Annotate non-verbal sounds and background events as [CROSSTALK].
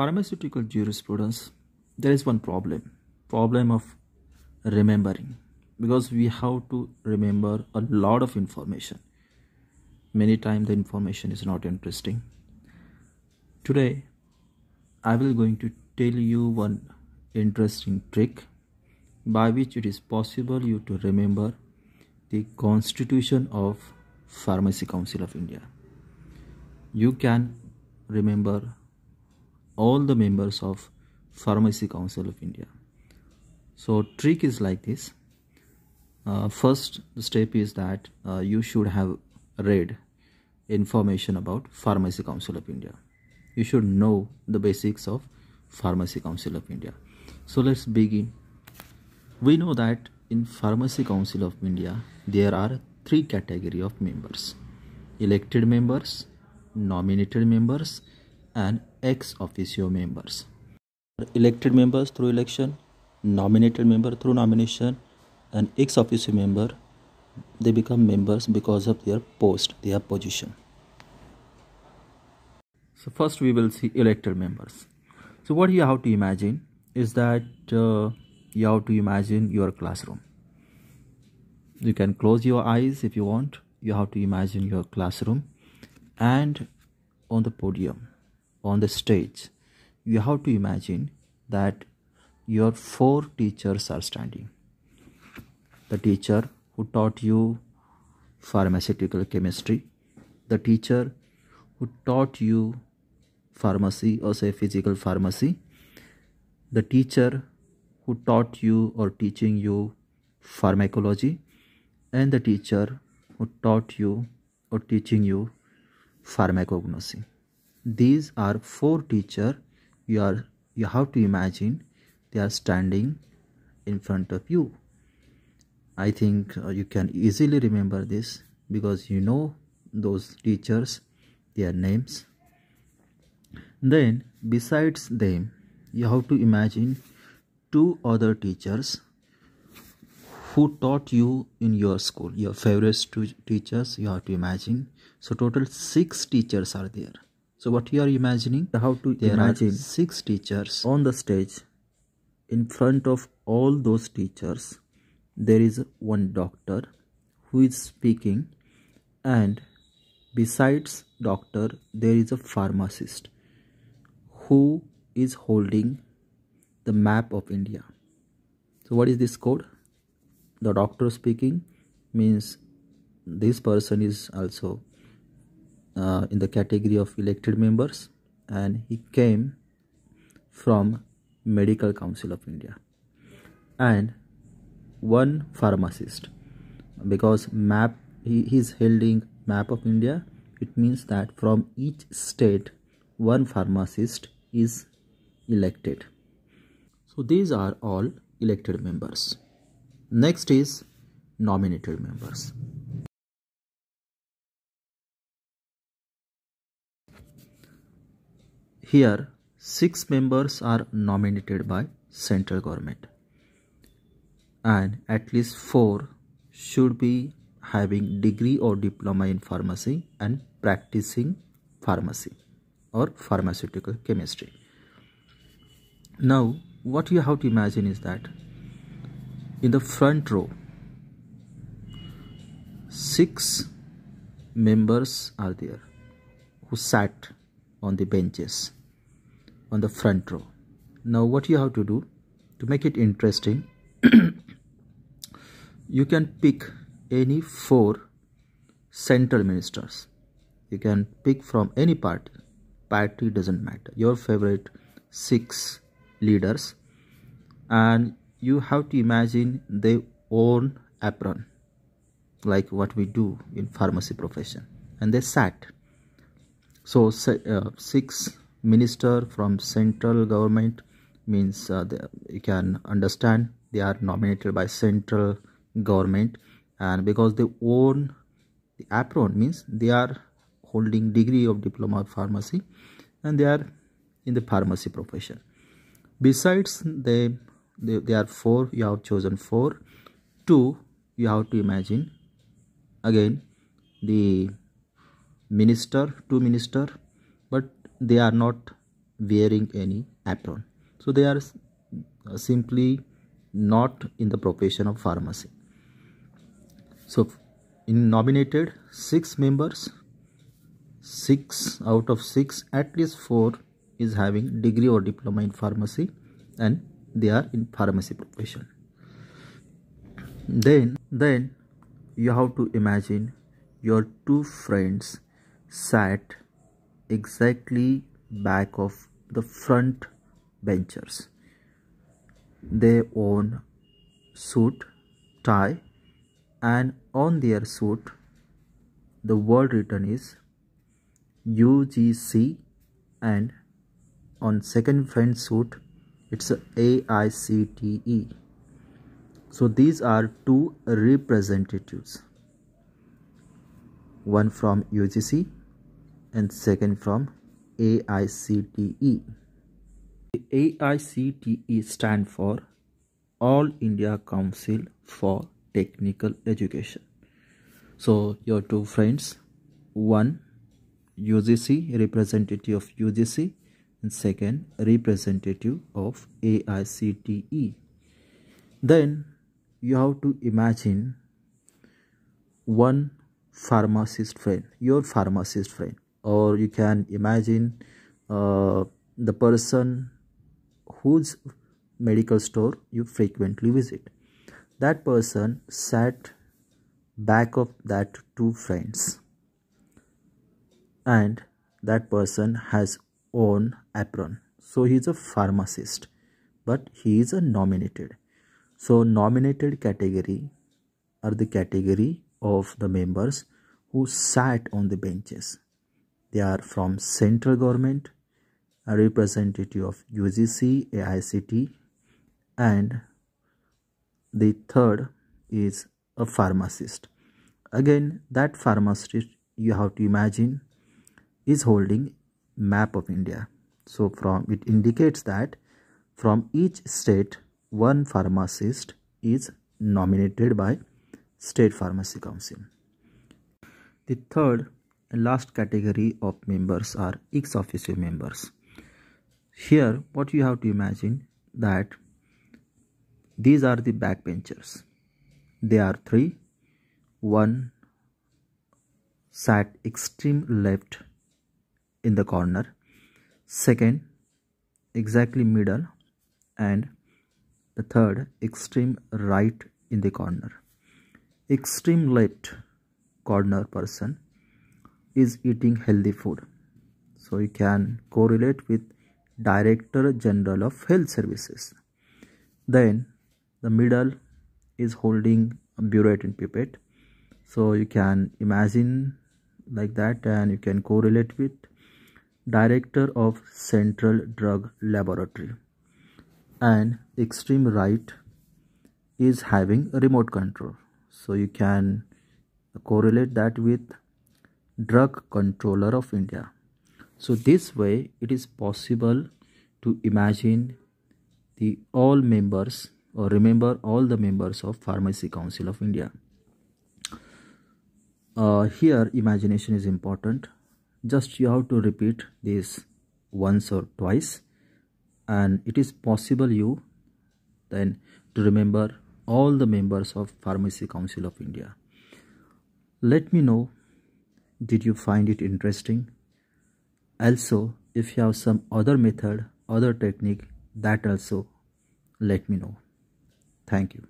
pharmaceutical jurisprudence, there is one problem problem of remembering because we have to remember a lot of information many times the information is not interesting today i will going to tell you one interesting trick by which it is possible you to remember the constitution of pharmacy council of india you can remember all the members of Pharmacy Council of India. So trick is like this. Uh, first step is that uh, you should have read information about Pharmacy Council of India. You should know the basics of Pharmacy Council of India. So let's begin. We know that in Pharmacy Council of India, there are three category of members. Elected members, nominated members and ex officio members. Elected members through election, nominated member through nomination, and ex officio member they become members because of their post, their position. So first we will see elected members. So what you have to imagine is that uh, you have to imagine your classroom. You can close your eyes if you want. You have to imagine your classroom and on the podium on the stage, you have to imagine that your four teachers are standing. The teacher who taught you pharmaceutical chemistry, the teacher who taught you pharmacy or say physical pharmacy, the teacher who taught you or teaching you pharmacology, and the teacher who taught you or teaching you pharmacognosy these are four teacher you are you have to imagine they are standing in front of you i think uh, you can easily remember this because you know those teachers their names then besides them you have to imagine two other teachers who taught you in your school your favorite teachers you have to imagine so total six teachers are there so what you are imagining? How to there imagine six teachers on the stage. In front of all those teachers, there is one doctor who is speaking, and besides doctor, there is a pharmacist who is holding the map of India. So what is this code? The doctor speaking means this person is also uh, in the category of elected members and he came from medical council of india and one pharmacist because map he, is holding map of india it means that from each state one pharmacist is elected so these are all elected members next is nominated members Here, six members are nominated by central government and at least four should be having degree or diploma in pharmacy and practicing pharmacy or pharmaceutical chemistry. Now, what you have to imagine is that in the front row, six members are there who sat on the benches on the front row now what you have to do to make it interesting [CLEARS THROAT] you can pick any four central ministers you can pick from any party party doesn't matter your favorite six leaders and you have to imagine they own apron like what we do in pharmacy profession and they sat so uh, six minister from central government means uh, they, you can understand they are nominated by central government and because they own the apron means they are holding degree of diploma of pharmacy and they are in the pharmacy profession besides they they, they are four you have chosen four two you have to imagine again the minister two minister they are not wearing any apron so they are uh, simply not in the profession of pharmacy so in nominated six members six out of six at least four is having degree or diploma in pharmacy and they are in pharmacy profession then then you have to imagine your two friends sat exactly back of the front benchers. They own suit, tie, and on their suit, the word written is UGC, and on second friend suit, it's AICTE. So these are two representatives, one from UGC and second from AICTE. The AICTE stand for All India Council for Technical Education. So your two friends, one UGC representative of UGC and second representative of AICTE. Then you have to imagine one pharmacist friend, your pharmacist friend or you can imagine uh, the person whose medical store you frequently visit that person sat back of that two friends and that person has own apron so he is a pharmacist but he is a nominated so nominated category are the category of the members who sat on the benches they are from central government, a representative of UGC, AICT, and the third is a pharmacist. Again, that pharmacist you have to imagine is holding map of India. So from it indicates that from each state one pharmacist is nominated by state pharmacy council. The third last category of members are ex officio members here what you have to imagine that these are the backbenchers they are three one sat extreme left in the corner second exactly middle and the third extreme right in the corner extreme left corner person is eating healthy food so you can correlate with director general of health services then the middle is holding a burette and pipette so you can imagine like that and you can correlate with director of central drug laboratory and extreme right is having remote control so you can correlate that with drug controller of India. So this way it is possible to imagine the all members or remember all the members of Pharmacy Council of India. Uh, here imagination is important just you have to repeat this once or twice and it is possible you then to remember all the members of Pharmacy Council of India. Let me know did you find it interesting? Also, if you have some other method, other technique, that also let me know. Thank you.